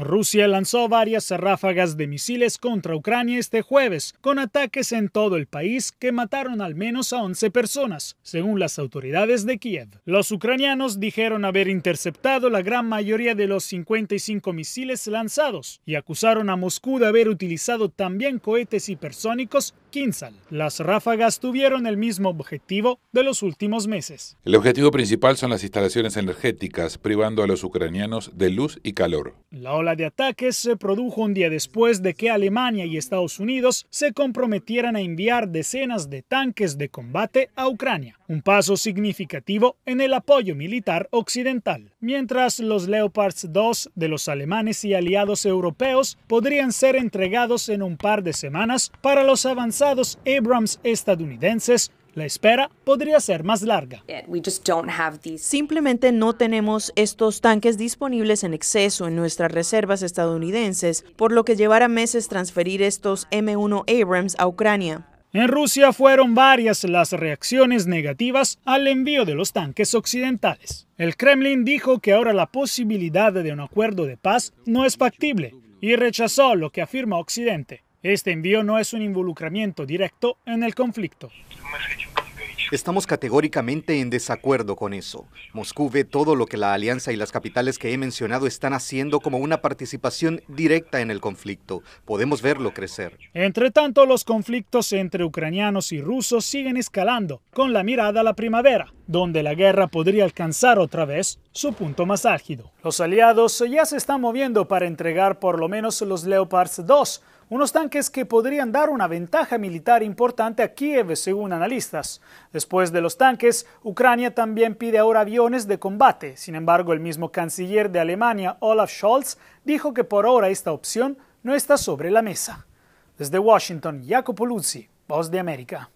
Rusia lanzó varias ráfagas de misiles contra Ucrania este jueves, con ataques en todo el país que mataron al menos a 11 personas, según las autoridades de Kiev. Los ucranianos dijeron haber interceptado la gran mayoría de los 55 misiles lanzados y acusaron a Moscú de haber utilizado también cohetes hipersónicos Kinsal. Las ráfagas tuvieron el mismo objetivo de los últimos meses. El objetivo principal son las instalaciones energéticas, privando a los ucranianos de luz y calor de ataques se produjo un día después de que Alemania y Estados Unidos se comprometieran a enviar decenas de tanques de combate a Ucrania, un paso significativo en el apoyo militar occidental, mientras los Leopards 2 de los alemanes y aliados europeos podrían ser entregados en un par de semanas para los avanzados Abrams estadounidenses la espera podría ser más larga. Simplemente no tenemos estos tanques disponibles en exceso en nuestras reservas estadounidenses, por lo que llevará meses transferir estos M1 Abrams a Ucrania. En Rusia fueron varias las reacciones negativas al envío de los tanques occidentales. El Kremlin dijo que ahora la posibilidad de un acuerdo de paz no es factible y rechazó lo que afirma Occidente, este envío no es un involucramiento directo en el conflicto. Estamos categóricamente en desacuerdo con eso. Moscú ve todo lo que la alianza y las capitales que he mencionado están haciendo como una participación directa en el conflicto. Podemos verlo crecer. Entre tanto, los conflictos entre ucranianos y rusos siguen escalando, con la mirada a la primavera, donde la guerra podría alcanzar otra vez su punto más álgido. Los aliados ya se están moviendo para entregar por lo menos los Leopards 2 unos tanques que podrían dar una ventaja militar importante a Kiev, según analistas. Después de los tanques, Ucrania también pide ahora aviones de combate. Sin embargo, el mismo canciller de Alemania, Olaf Scholz, dijo que por ahora esta opción no está sobre la mesa. Desde Washington, Jacopo Luzzi, Voz de América.